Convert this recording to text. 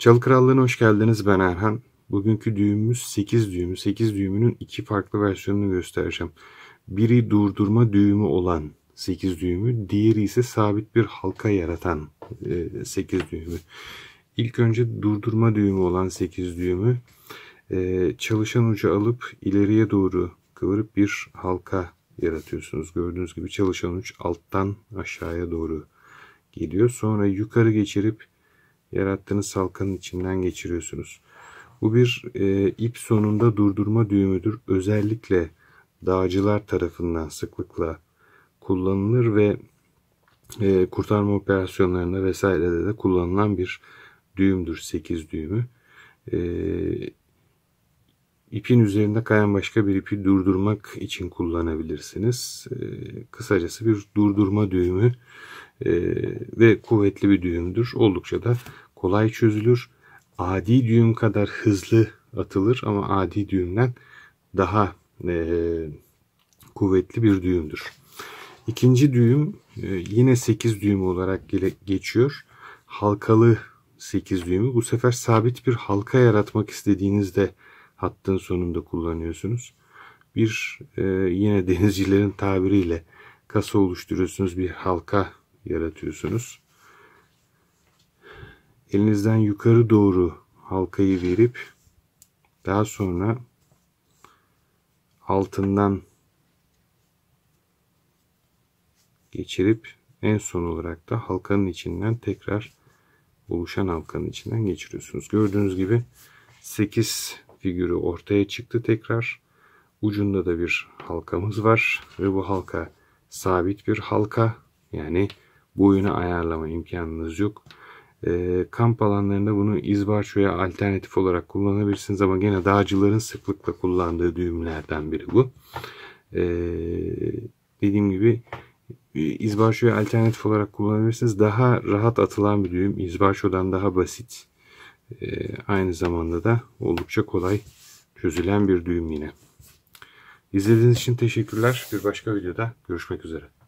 Çalı Krallığı'na hoş geldiniz. Ben Erhan. Bugünkü düğümümüz 8 düğümü. 8 düğümünün iki farklı versiyonunu göstereceğim. Biri durdurma düğümü olan 8 düğümü, diğeri ise sabit bir halka yaratan 8 e, düğümü. İlk önce durdurma düğümü olan 8 düğümü e, çalışan ucu alıp ileriye doğru kıvırıp bir halka yaratıyorsunuz. Gördüğünüz gibi çalışan uç alttan aşağıya doğru geliyor. Sonra yukarı geçirip yarattığınız salkanın içinden geçiriyorsunuz. Bu bir e, ip sonunda durdurma düğümüdür. Özellikle dağcılar tarafından sıklıkla kullanılır ve e, kurtarma operasyonlarında vesairede de kullanılan bir düğümdür 8 düğümü. E, ipin üzerinde kayan başka bir ipi durdurmak için kullanabilirsiniz. E, kısacası bir durdurma düğümü ee, ve kuvvetli bir düğümdür. Oldukça da kolay çözülür. Adi düğüm kadar hızlı atılır ama adi düğümden daha e, kuvvetli bir düğümdür. İkinci düğüm e, yine 8 düğüm olarak geçiyor. Halkalı 8 düğümü. Bu sefer sabit bir halka yaratmak istediğinizde hattın sonunda kullanıyorsunuz. Bir e, yine denizcilerin tabiriyle kasa oluşturuyorsunuz. Bir halka yaratıyorsunuz. Elinizden yukarı doğru halkayı verip daha sonra altından geçirip en son olarak da halkanın içinden tekrar oluşan halkanın içinden geçiriyorsunuz. Gördüğünüz gibi 8 figürü ortaya çıktı tekrar. Ucunda da bir halkamız var ve bu halka sabit bir halka yani boyuna ayarlama imkanınız yok. E, kamp alanlarında bunu izbarçoya alternatif olarak kullanabilirsiniz ama gene dağcıların sıklıkla kullandığı düğümlerden biri bu. E, dediğim gibi e, izbarçoya alternatif olarak kullanabilirsiniz. Daha rahat atılan bir düğüm. İzbarçodan daha basit. E, aynı zamanda da oldukça kolay çözülen bir düğüm yine. İzlediğiniz için teşekkürler. Bir başka videoda görüşmek üzere.